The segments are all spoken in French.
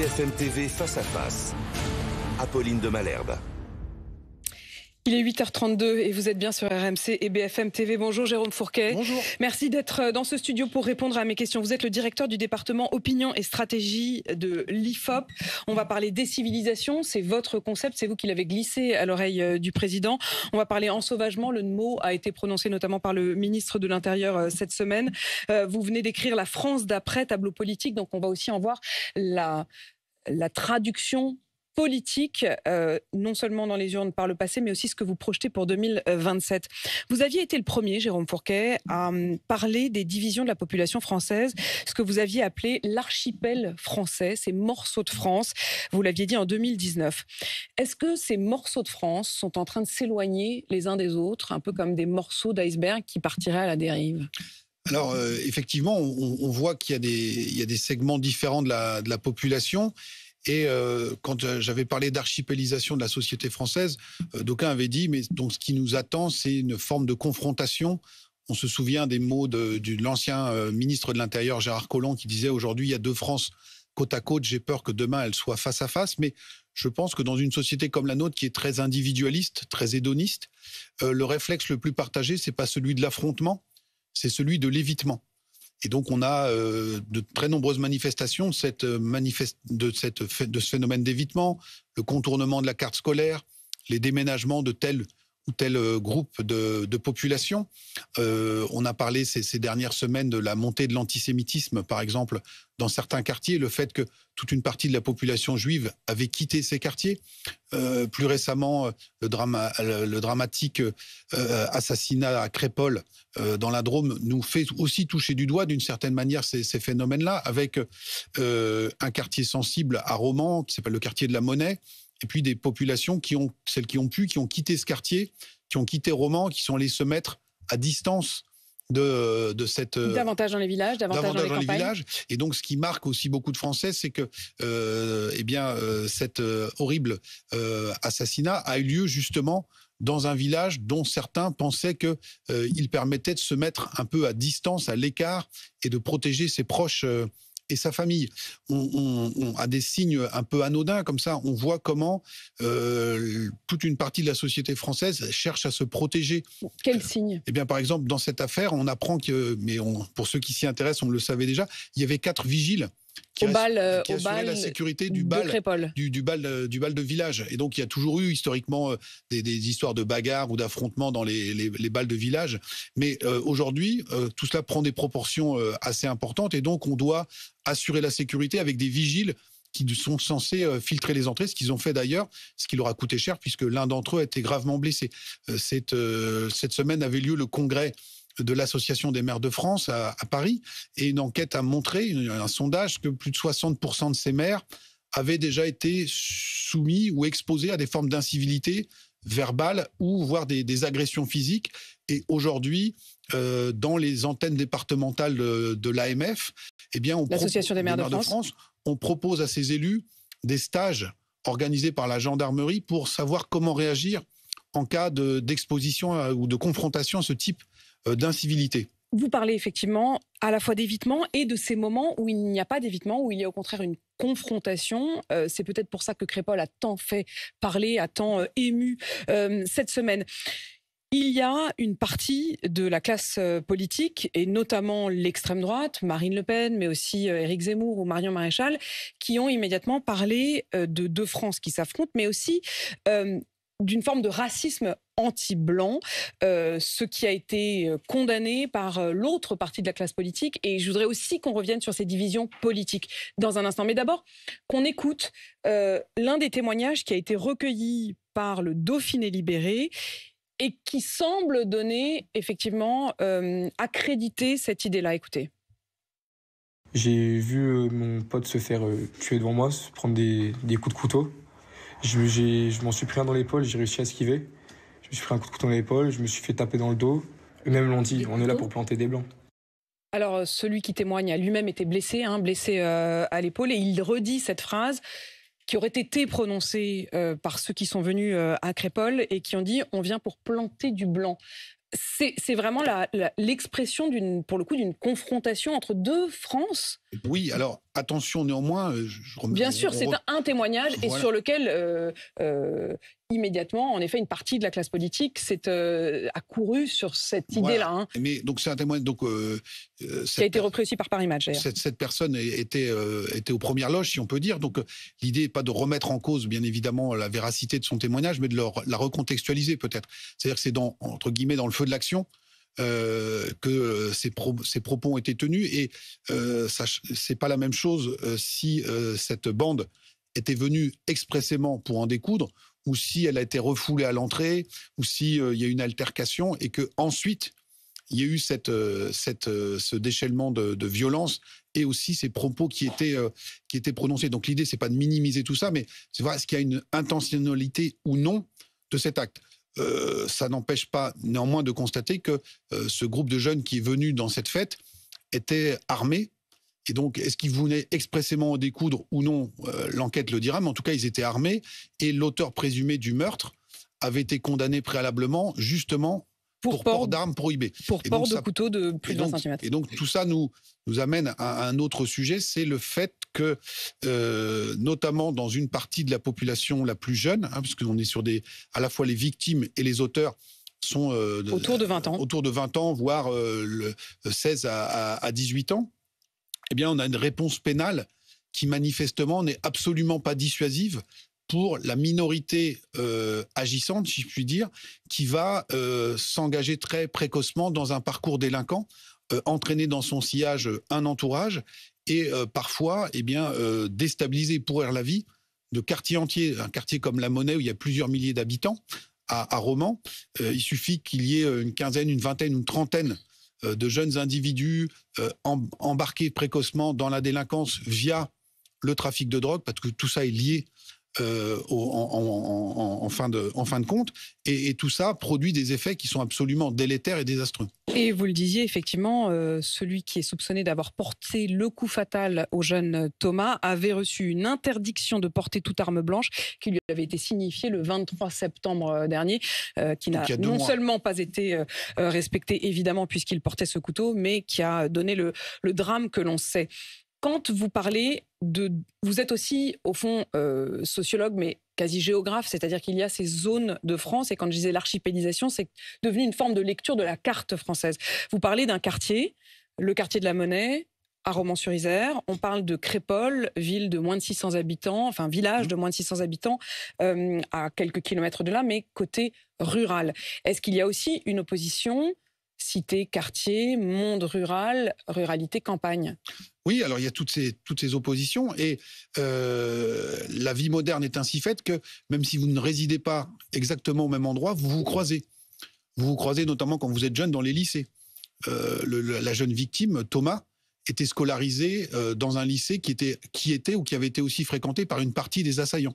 BFM TV face à face. Apolline de Malherbe. Il est 8h32 et vous êtes bien sur RMC et BFM TV. Bonjour Jérôme Fourquet. Bonjour. Merci d'être euh, dans ce studio pour répondre à mes questions. Vous êtes le directeur du département opinion et stratégie de l'IFOP. On va parler des civilisations, c'est votre concept, c'est vous qui l'avez glissé à l'oreille euh, du président. On va parler en sauvagement, le mot a été prononcé notamment par le ministre de l'Intérieur euh, cette semaine. Vous venez d'écrire la France d'après tableau politique, donc on va aussi en voir la, la traduction politique, euh, non seulement dans les urnes par le passé, mais aussi ce que vous projetez pour 2027. Vous aviez été le premier, Jérôme Fourquet, à euh, parler des divisions de la population française, ce que vous aviez appelé l'archipel français, ces morceaux de France. Vous l'aviez dit en 2019. Est-ce que ces morceaux de France sont en train de s'éloigner les uns des autres, un peu comme des morceaux d'iceberg qui partiraient à la dérive alors euh, effectivement, on, voit qu'il y, a des segments différents de de la population et euh, quand euh, j'avais parlé d'archipélisation de la société française, euh, d'aucuns avaient dit, mais donc ce qui nous attend, c'est une forme de confrontation. On se souvient des mots de, l'ancien ministre de l'Intérieur, Gérard Collomb, qui disait aujourd'hui, il y a deux France côte à côte, j'ai peur que demain elles soient face à face. Mais je pense que dans une société comme la nôtre, qui est très individualiste, très hédoniste, le réflexe le plus partagé, c'est pas celui de l'affrontement, c'est celui de l'évitement. Et donc on a euh, de très nombreuses manifestations cette euh, de, cette, de ce phénomène d'évitement, le contournement de la carte scolaire, les déménagements de tels tel euh, groupe de, population. Euh, on a parlé ces, dernières semaines de la montée de l'antisémitisme, par exemple, dans certains quartiers, le fait que toute une partie de la population juive avait quitté ces quartiers. Euh, plus récemment, le, dramatique assassinat à Crépole, dans la Drôme, nous fait aussi toucher du doigt, d'une certaine manière, ces, phénomènes-là, avec un quartier sensible à Romans, qui s'appelle le quartier de la Monnaie, et puis des populations qui ont, celles qui ont pu, qui ont quitté ce quartier, qui ont quitté Romans, qui sont allées se mettre à distance de, de cette euh, davantage dans les villages, davantage, dans, les, villages. Et donc, ce qui marque aussi beaucoup de Français, c'est que, euh, eh bien, cette euh, cet horrible assassinat a eu lieu justement dans un village dont certains pensaient que il permettait de se mettre un peu à distance, à l'écart, et de protéger ses proches et sa famille. On, a des signes un peu anodins comme ça. On voit comment euh, toute une partie de la société française cherche à se protéger. Quels signes Eh bien, par exemple, dans cette affaire, on apprend que, mais on, pour ceux qui s'y intéressent, on le savait déjà, il y avait quatre vigiles qui, au bal, euh, la sécurité du bal, du, bal, euh, du bal de village. Et donc, il y a toujours eu historiquement euh, des, histoires de bagarres ou d'affrontements dans les, les, balles de village. Mais aujourd'hui, tout cela prend des proportions assez importantes et donc on doit assurer la sécurité avec des vigiles qui sont censés filtrer les entrées, ce qu'ils ont fait d'ailleurs, ce qui leur a coûté cher puisque l'un d'entre eux a été gravement blessé. Cette, cette semaine avait lieu le congrès de l'Association des maires de France à, Paris. Et une enquête a montré, un sondage, que plus de 60% de ces maires avaient déjà été soumis ou exposés à des formes d'incivilité verbale ou voire des, agressions physiques. Et aujourd'hui, euh, dans les antennes départementales de, l'AMF, eh bien, on l'Association des maires, de, France. on propose à ces élus des stages organisés par la gendarmerie pour savoir comment réagir en cas d'exposition ou de confrontation à ce type euh, d'incivilité. Vous parlez effectivement à la fois d'évitement et de ces moments où il n'y a pas d'évitement, où il y a au contraire une confrontation. Euh, c'est peut-être pour ça que Crépol a tant fait parler, a tant euh, ému cette semaine. Il y a une partie de la classe politique, et notamment l'extrême droite, Marine Le Pen, mais aussi Éric Zemmour ou Marion Maréchal, qui ont immédiatement parlé de deux France qui s'affrontent, mais aussi d'une forme de racisme anti-blanc, euh, ce qui a été euh, condamné par euh, l'autre partie de la classe politique. Et je voudrais aussi qu'on revienne sur ces divisions politiques dans un instant. Mais d'abord, qu'on écoute l'un des témoignages qui a été recueilli par le Dauphiné libéré et qui semble donner, effectivement, accréditer cette idée-là. Écoutez. J'ai vu mon pote se faire tuer devant moi, se prendre des coups de couteau. Je, m'en suis pris un dans l'épaule, j'ai réussi à esquiver. Je me suis pris un coup de couteau dans l'épaule, je me suis fait taper dans le dos. Eux-mêmes l'ont dit, on est là pour planter des blancs. Alors, euh, celui qui témoigne a lui-même été blessé, hein, blessé euh, à l'épaule, et il redit cette phrase qui aurait été prononcée euh, par ceux qui sont venus à Crépole et qui ont dit on vient pour planter du blanc c'est vraiment l'expression d'une, pour le coup, d'une confrontation entre deux France. Oui, alors attention néanmoins. Euh, Bien sûr, c'est un, témoignage et sur lequel euh, euh, immédiatement, en effet, une partie de la classe politique s'est euh, accourue sur cette idée-là. Hein. Mais donc c'est un témoin donc euh, euh, qui a été repris aussi par Paris Match. Cette, personne était était aux premières loges, si on peut dire. Donc l'idée n'est pas de remettre en cause, bien évidemment, la véracité de son témoignage, mais de la recontextualiser peut-être. C'est-à-dire que c'est dans entre guillemets dans le feu de l'action. que ces, propos ont été tenus. Et euh, c'est pas la même chose si cette bande était venue expressément pour en découdre ou si elle a été refoulée à l'entrée, ou si euh, il y a une altercation et que ensuite il y a eu cette, euh, cette, euh, ce déchaînement de, violence et aussi ces propos qui étaient, qui étaient prononcés. Donc l'idée, c'est pas de minimiser tout ça, mais c'est voir est-ce qu'il y a une intentionnalité ou non de cet acte. ça n'empêche pas néanmoins de constater que ce groupe de jeunes qui est venu dans cette fête était armé et donc, est-ce qu'ils venaient expressément en découdre ou non euh, L'enquête le dira, mais en tout cas, ils étaient armés et l'auteur présumé du meurtre avait été condamné préalablement, justement, pour, port, d'armes prohibées. Pour port de couteau de plus de 20 cm. Et donc, tout ça nous, amène à un autre sujet, c'est le fait que, euh, notamment dans une partie de la population la plus jeune, puisque hein, parce est sur des, à la fois les victimes et les auteurs, sont euh, autour de 20 ans, autour de 20 ans, voire 16 à, à, 18 ans. Eh on a une réponse pénale qui manifestement n'est absolument pas dissuasive pour la minorité euh, agissante, si je puis dire, qui va euh, s'engager très précocement dans un parcours délinquant, euh, entraîner dans son sillage un entourage et parfois, eh bien, déstabiliser pourrir la vie de quartiers entiers, un quartier comme La Monnaie où il y a plusieurs milliers d'habitants, à, à Romans, il suffit qu'il y ait une quinzaine, une vingtaine, une trentaine euh, de jeunes individus euh, embarqués précocement dans la délinquance via le trafic de drogue, parce que tout ça est lié euh, en, fin de, en, fin de, compte. et, tout ça produit des effets qui sont absolument délétères et désastreux. Et vous le disiez, effectivement, euh, celui qui est soupçonné d'avoir porté le coup fatal au jeune Thomas avait reçu une interdiction de porter toute arme blanche qui lui avait été signifiée le 23 septembre dernier, euh, qui n'a non seulement pas été euh, respectée, évidemment, puisqu'il portait ce couteau, mais qui a donné le drame que l'on sait quand vous parlez de... Vous êtes aussi, au fond, euh, sociologue, mais quasi géographe, c'est-à-dire qu'il y a ces zones de France, et quand je disais l'archipélisation, c'est devenu une forme de lecture de la carte française. Vous parlez d'un quartier, le quartier de la Monnaie, à Romans-sur-Isère. On parle de Crépole, ville de moins de 600 habitants, enfin village de moins de 600 habitants, euh, à quelques kilomètres de là, mais côté rural. Est-ce qu'il y a aussi une opposition cité, quartier, monde rural, ruralité, campagne. Oui, alors il y a toutes ces, toutes ces oppositions et euh, la vie moderne est ainsi faite que même si vous ne résidez pas exactement au même endroit, vous vous croisez. Vous vous croisez notamment quand vous êtes jeune dans les lycées. Euh, la jeune victime, Thomas, était scolarisé euh, dans un lycée qui était, qui était ou qui avait été aussi fréquenté par une partie des assaillants.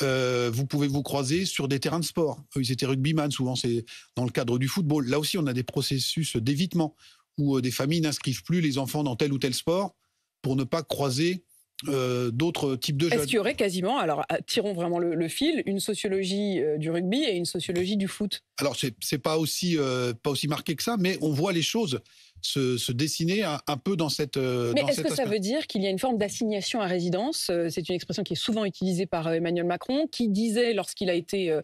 Euh, vous pouvez vous croiser sur des terrains de sport. Euh, ils étaient rugbyman, souvent c'est dans le cadre du football. Là aussi, on a des processus d'évitement où des familles n'inscrivent plus les enfants dans tel ou tel sport pour ne pas croiser d'autres types de jeunes. Est-ce qu'il y aurait quasiment, alors tirons vraiment le, fil, une sociologie du rugby et une sociologie du foot Alors c'est pas aussi pas aussi marqué que ça, mais on voit les choses se, dessiner un, peu dans cette. Euh, Mais est-ce que ça veut dire qu'il y a une forme d'assignation à résidence euh, C'est une expression qui est souvent utilisée par euh, Emmanuel Macron, qui disait lorsqu'il a été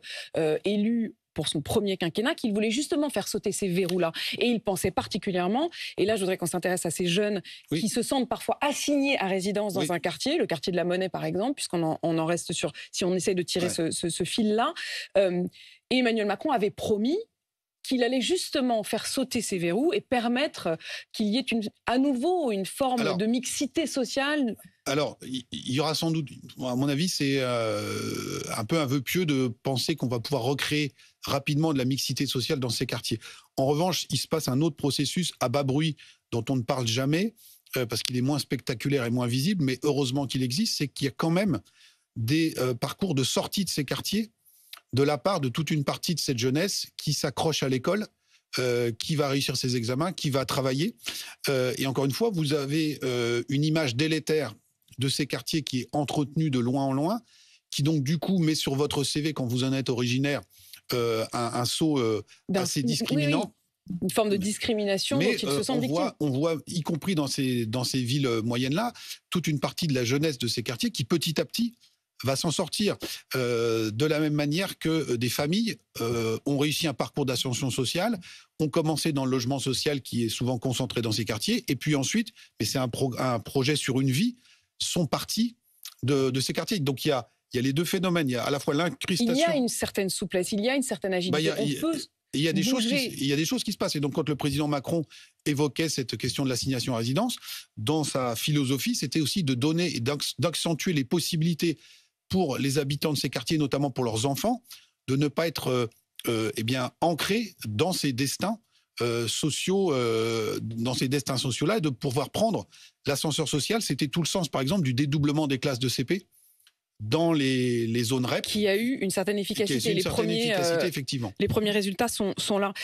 élu pour son premier quinquennat qu'il voulait justement faire sauter ces verrous-là. Et il pensait particulièrement, et là je voudrais qu'on s'intéresse à ces jeunes qui se sentent parfois assignés à résidence dans un quartier, le quartier de la Monnaie par exemple, puisqu'on en, reste sur, si on essaie de tirer ce, fil-là. et Emmanuel Macron avait promis qu'il allait justement faire sauter ces verrous et permettre qu'il y ait à nouveau une forme de mixité sociale alors, il y, aura sans doute, à mon avis, c'est euh, un peu un vœu pieux de penser qu'on va pouvoir recréer rapidement de la mixité sociale dans ces quartiers. En revanche, il se passe un autre processus à bas bruit dont on ne parle jamais, euh, parce qu'il est moins spectaculaire et moins visible, mais heureusement qu'il existe, c'est qu'il y a quand même des euh, parcours de sortie de ces quartiers de la part de toute une partie de cette jeunesse qui s'accroche à l'école, euh, qui va réussir ses examens, qui va travailler. Euh, et encore une fois, vous avez euh, une image délétère de ces quartiers qui est entretenue de loin en loin, qui donc du coup met sur votre CV, quand vous en êtes originaire, un, saut assez discriminant. une forme de discrimination Mais, dont ils se sentent on voit, on voit, y compris dans ces, dans ces villes moyennes-là, toute une partie de la jeunesse de ces quartiers qui, petit à petit, va s'en sortir euh, de la même manière que euh, des familles euh, ont réussi un parcours d'ascension sociale, ont commencé dans le logement social qui est souvent concentré dans ces quartiers, et puis ensuite, mais c'est un, un projet sur une vie, sont partis de, ces quartiers. Donc il y a il y a les deux phénomènes. Il y a à la fois l'incrustation. Il y a une certaine souplesse, il y a une certaine agilité. Bah, il, y a, peut il, des choses qui, il y a des choses qui se passent. Et donc, quand le président Macron évoquait cette question de l'assignation à résidence, dans sa philosophie, c'était aussi de donner et d'accentuer les possibilités pour les habitants de ces quartiers, notamment pour leurs enfants, de ne pas être et euh, euh, eh bien, ancrés dans ces destins euh, sociaux, dans ces destins sociaux-là, et de pouvoir prendre l'ascenseur social. C'était tout le sens, par exemple, du dédoublement des classes de CP dans les, les, zones REP. Qui a eu une certaine efficacité. les, premiers, effectivement. les premiers résultats sont, sont là.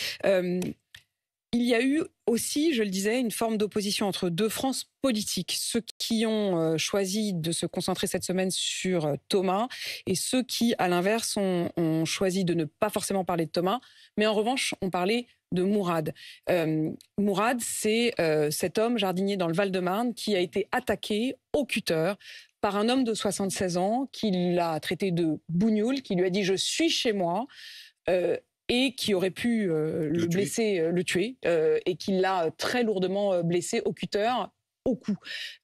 Il y a eu aussi, je le disais, une forme d'opposition entre deux France politiques. Ceux qui ont euh, choisi de se concentrer cette semaine sur euh, Thomas et ceux qui, à l'inverse, ont, choisi de ne pas forcément parler de Thomas, mais en revanche ont parlé de Mourad. Euh, Mourad, c'est cet homme jardinier dans le Val-de-Marne qui a été attaqué au cutter par un homme de 76 ans qui l'a traité de bougnoule, qui lui a dit je suis chez moi et qui aurait pu euh, le, blesser, le tuer, euh, euh, et qui l'a très lourdement blessé au cutter au cou.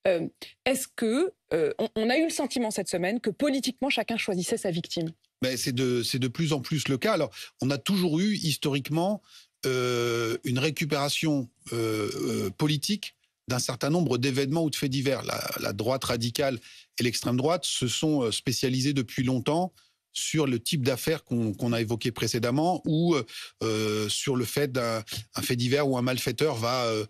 Est-ce que on, a eu le sentiment cette semaine que politiquement chacun choisissait sa victime ben, c'est de, plus en plus le cas. Alors, on a toujours eu historiquement une récupération politique d'un certain nombre d'événements ou de faits divers. La, la droite radicale et l'extrême droite se sont spécialisés depuis longtemps sur le type d'affaires qu'on a évoqué précédemment ou euh, euh, sur le fait d'un fait divers où un malfaiteur va euh,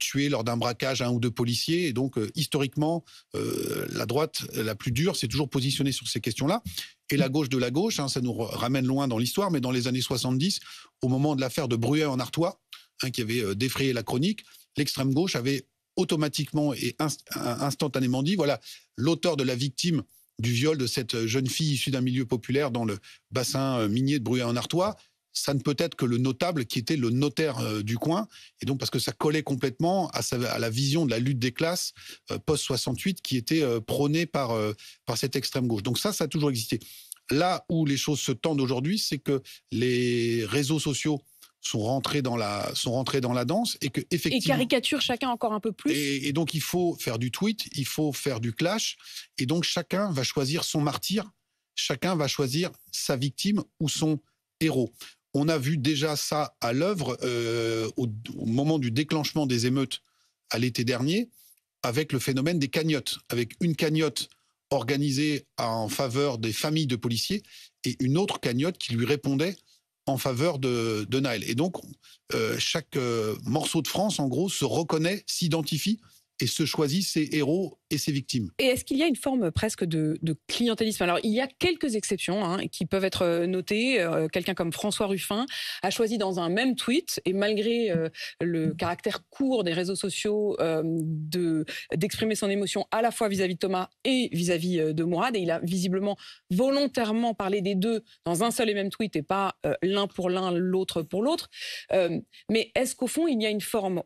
tuer lors d'un braquage un ou deux policiers. Et donc, historiquement, la droite la plus dure s'est toujours positionnée sur ces questions-là. Et la gauche de la gauche, hein, ça nous ramène loin dans l'histoire, mais dans les années 70, au moment de l'affaire de Bruet en Artois, hein, qui avait défrayé la chronique, l'extrême gauche avait automatiquement et instantanément dit, voilà, l'auteur de la victime du viol de cette euh, jeune fille issue d'un milieu populaire dans le bassin euh, minier de bruyères en artois ça ne peut être que le notable qui était le notaire euh, du coin, et donc parce que ça collait complètement à, la vision de la lutte des classes post-68 qui était prônée par, par cette extrême gauche. Donc ça, ça a toujours existé. Là où les choses se tendent aujourd'hui, c'est que les réseaux sociaux sont rentrés dans la sont rentrés dans la danse et que effectivement et caricature chacun encore un peu plus et, donc il faut faire du tweet il faut faire du clash et donc chacun va choisir son martyr chacun va choisir sa victime ou son héros on a vu déjà ça à l'œuvre euh, au, au, moment du déclenchement des émeutes à l'été dernier avec le phénomène des cagnottes avec une cagnotte organisée en faveur des familles de policiers et une autre cagnotte qui lui répondait en faveur de, de Nile. Et donc, euh, chaque euh, morceau de France, en gros, se reconnaît, s'identifie et se choisit ses héros et ses victimes. Et est-ce qu'il y a une forme presque de, clientélisme Alors, il y a quelques exceptions hein, qui peuvent être euh, notées. Euh, quelqu'un comme François Ruffin a choisi dans un même tweet, et malgré euh, le caractère court des réseaux sociaux, de d'exprimer son émotion à la fois vis-à-vis de Thomas et vis à -vis de Mourad. Et il a visiblement volontairement parlé des deux dans un seul et même tweet, et pas l'un pour l'un, l'autre pour l'autre. mais est-ce qu'au fond, il y a une forme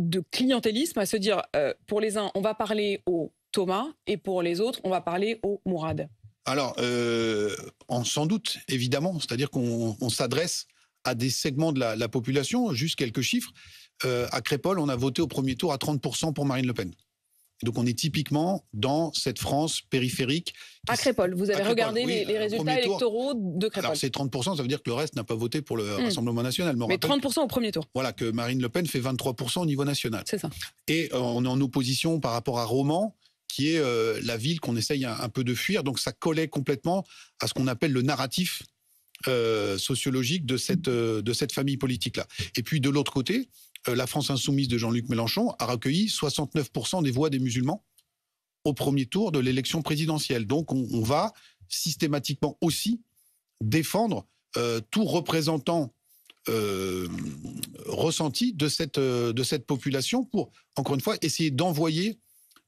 de clientélisme à se dire euh, pour les uns, on va parler au Thomas et pour les autres, on va parler au Mourad Alors, euh, sans doute, évidemment. C'est-à-dire qu'on s'adresse à des segments de la, population, juste quelques chiffres. Euh, à Crépole, on a voté au premier tour à 30% pour Marine Le Pen. Donc on est typiquement dans cette France périphérique. À Crépole, vous avez regardé les, euh, résultats électoraux de Crépole. Alors c'est 30%, ça veut dire que le reste n'a pas voté pour le hmm. Rassemblement national. Mais, 30% au premier tour. Voilà, que Marine Le Pen fait 23% au niveau national. C'est ça. Et euh, on est en opposition par rapport à Romans, qui est euh, la ville qu'on essaye un, peu de fuir. Donc ça collait complètement à ce qu'on appelle le narratif sociologique de cette, de cette famille politique-là. Et puis de l'autre côté, euh, la France insoumise de Jean-Luc Mélenchon a recueilli 69% des voix des musulmans au premier tour de l'élection présidentielle. Donc on, va systématiquement aussi défendre euh, tout représentant euh, ressenti de cette, de cette population pour, encore une fois, essayer d'envoyer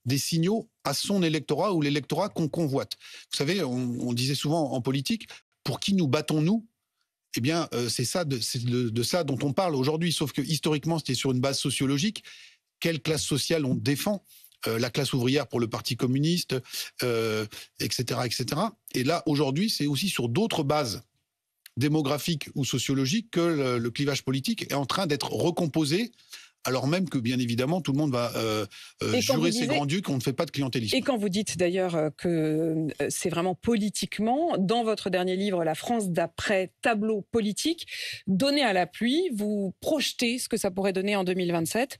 des signaux à son électorat ou l'électorat qu'on convoite. Vous savez, on disait souvent en politique, pour qui nous battons-nous eh bien, euh, c'est ça, de, ça dont on parle aujourd'hui. Sauf que historiquement, c'était sur une base sociologique. Quelle classe sociale on défend euh, La classe ouvrière pour le Parti communiste, etc., euh, etc. Et là, aujourd'hui, c'est aussi sur d'autres bases démographiques ou sociologiques que le clivage politique est en train d'être recomposé alors même que bien évidemment tout le monde va euh, euh, jurer ses grands dieux qu'on ne fait pas de clientélisme. Et quand vous dites d'ailleurs euh, que c'est vraiment politiquement, dans votre dernier livre La France d'après tableau politique, donné à la pluie, vous projetez ce que ça pourrait donner en 2027.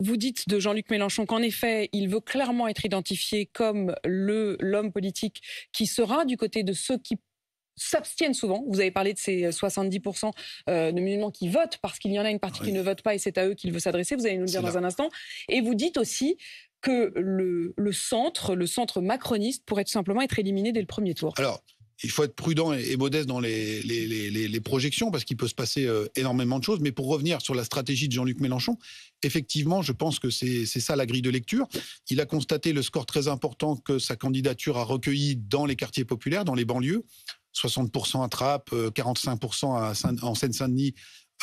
vous dites de Jean-Luc Mélenchon qu'en effet, il veut clairement être identifié comme le l'homme politique qui sera du côté de ceux qui s'abstiennent souvent. Vous avez parlé de ces 70% euh, euh, de musulmans qui votent parce qu'il y en a une partie qui ne vote pas et c'est à eux qu'il veut s'adresser. Vous allez nous le dire dans un instant. Et vous dites aussi que le, centre, le centre macroniste, pourrait tout simplement être éliminé dès le premier tour. Alors, il faut être prudent et, modeste dans les, les, projections parce qu'il peut se passer euh, énormément de choses. Mais pour revenir sur la stratégie de Jean-Luc Mélenchon, effectivement, je pense que c'est ça la grille de lecture. Il a constaté le score très important que sa candidature a recueilli dans les quartiers populaires, dans les banlieues. 60% à Trappes, 45% euh, en Seine-Saint-Denis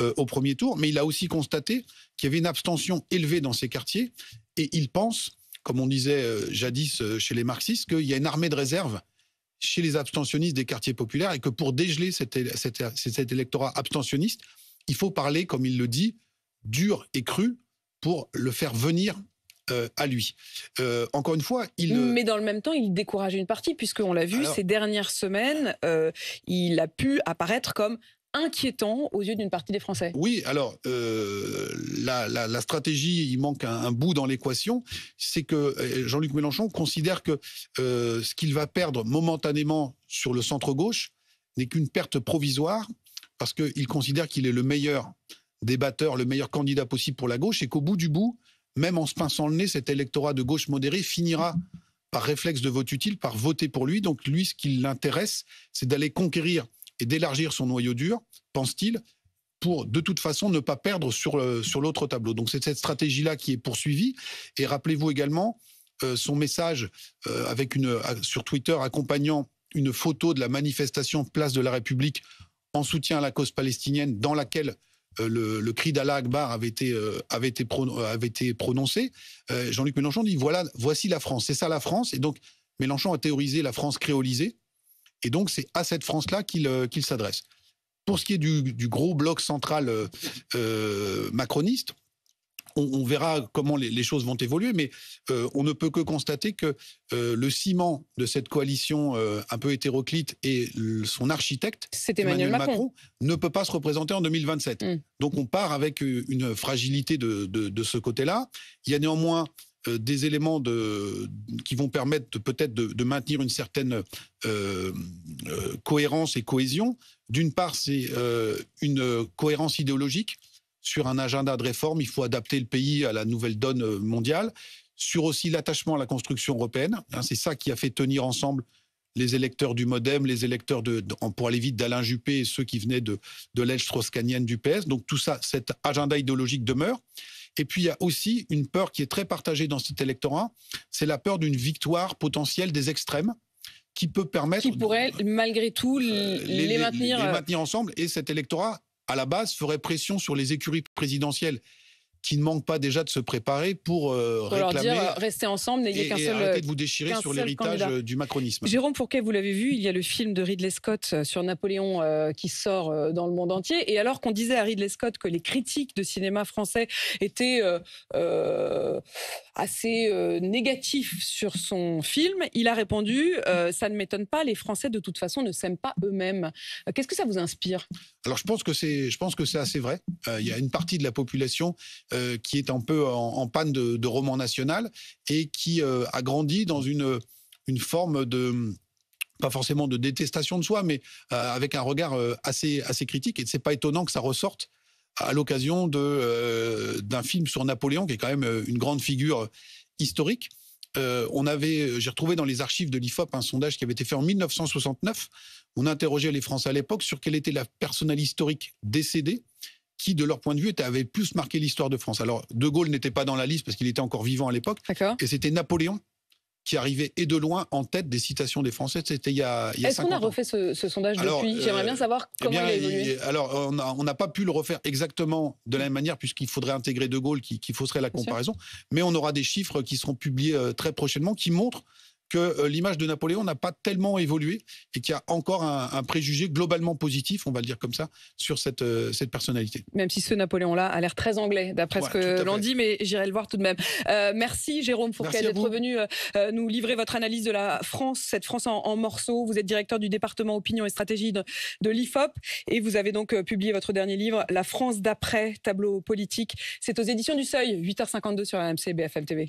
euh, au premier tour, mais il a aussi constaté qu'il y avait une abstention élevée dans ces quartiers, et il pense, comme on disait euh, jadis chez les marxistes, qu'il y a une armée de réserve chez les abstentionnistes des quartiers populaires, et que pour dégeler cet électorat abstentionniste, il faut parler, comme il le dit, dur et cru pour le faire venir euh, à lui. Euh, encore une fois, il. Euh, Mais dans le même temps, il décourage une partie, puisqu'on l'a vu ces dernières semaines, il a pu apparaître comme inquiétant aux yeux d'une partie des Français. Oui, alors la, stratégie, il manque un, bout dans l'équation, c'est que Jean-Luc Mélenchon considère que ce qu'il va perdre momentanément sur le centre-gauche n'est qu'une perte provisoire, parce qu'il considère qu'il est le meilleur débatteur, le meilleur candidat possible pour la gauche, et qu'au bout du bout, même en se pinçant le nez, cet électorat de gauche modéré finira par réflexe de vote utile, par voter pour lui. Donc lui, ce qui l'intéresse, c'est d'aller conquérir et d'élargir son noyau dur, pense-t-il, pour de toute façon ne pas perdre sur, euh, sur l'autre tableau. Donc c'est cette stratégie-là qui est poursuivie. Et rappelez-vous également euh, son message euh, avec une, sur Twitter accompagnant une photo de la manifestation Place de la République en soutien à la cause palestinienne dans laquelle euh, le, cri d'Allah Akbar avait été, euh, euh, été, prononcé, Jean-Luc Mélenchon dit voilà, voici la France, c'est ça la France. Et donc, Mélenchon a théorisé la France créolisée. Et donc, c'est à cette France-là qu'il s'adresse. Pour ce qui est du, gros bloc central macroniste, on, verra comment les, choses vont évoluer, mais euh, on ne peut que constater que euh, le ciment de cette coalition euh, un peu hétéroclite et son architecte, c'est Emmanuel Macron. ne peut pas se représenter en 2027. Mm. Donc on part avec une fragilité de, ce côté-là. Il y a néanmoins des éléments qui vont permettre peut-être de, maintenir une certaine cohérence et cohésion. D'une part, c'est une cohérence idéologique sur un agenda de réforme. Il faut adapter le pays à la nouvelle donne euh, mondiale, sur aussi l'attachement à la construction européenne. Hein, c'est ça qui a fait tenir ensemble les électeurs du Modem, les électeurs de, pour aller vite d'Alain Juppé et ceux qui venaient de, de l'aile strauss du PS. Donc tout ça, cet agenda idéologique demeure. Et puis il y a aussi une peur qui est très partagée dans cet électorat, c'est la peur d'une victoire potentielle des extrêmes qui peut permettre... Qui pourrait malgré tout euh, les, maintenir... les euh, maintenir ensemble. Et cet électorat à la base, ferait pression sur les écuries présidentielles qui ne manquent pas déjà de se préparer pour euh, réclamer. Leur dire, euh, restez ensemble, n'ayez qu'un seul. Arrêtez euh, de vous déchirer sur l'héritage euh, du macronisme. Jérôme Fourquet, vous l'avez vu, il y a le film de Ridley Scott sur Napoléon qui sort dans le monde entier. Et alors qu'on disait à Ridley Scott que les critiques de cinéma français étaient assez euh, négatif sur son film, il a répondu euh, Ça ne m'étonne pas, les Français de toute façon ne s'aiment pas eux-mêmes. Euh, qu'est-ce que ça vous inspire Alors je pense que c'est, assez vrai. Il y a une partie de la population qui est un peu en, panne de, roman national et qui a grandi dans une, forme de pas forcément de détestation de soi, mais avec un regard assez, assez critique. Et c'est pas étonnant que ça ressorte à l'occasion euh, d'un film sur Napoléon, qui est quand même euh, une grande figure euh, historique. on avait, j'ai retrouvé dans les archives de l'Ifop un sondage qui avait été fait en 1969. On interrogeait les Français à l'époque sur quelle était la personnalité historique décédée qui, de leur point de vue, avait plus marqué l'histoire de France. Alors, De Gaulle n'était pas dans la liste parce qu'il était encore vivant à l'époque. Et c'était Napoléon qui arrivait et de loin en tête des citations des Français. C'était il y a, Est-ce qu'on a refait ce, sondage depuis J'aimerais euh, bien savoir eh comment il a évolué. alors, on n'a pas pu le refaire exactement de la même manière puisqu'il faudrait intégrer De Gaulle qui, fausserait la comparaison, mais on aura des chiffres qui seront publiés euh, très prochainement qui montrent que euh, l'image de Napoléon n'a pas tellement évolué et qu'il y a encore un, préjugé globalement positif, on va le dire comme ça, sur euh, cette, personnalité. Même si ce Napoléon-là a l'air très anglais, d'après ce que l'on dit, mais j'irai le voir tout de même. Euh, merci Jérôme pour d'être venu nous livrer votre analyse de la France, cette France en, morceaux. Vous êtes directeur du département opinion et stratégie de, l'IFOP et vous avez donc publié votre dernier livre, La France d'après, tableau politique. C'est aux éditions du Seuil, 8h52 sur AMC BFM TV.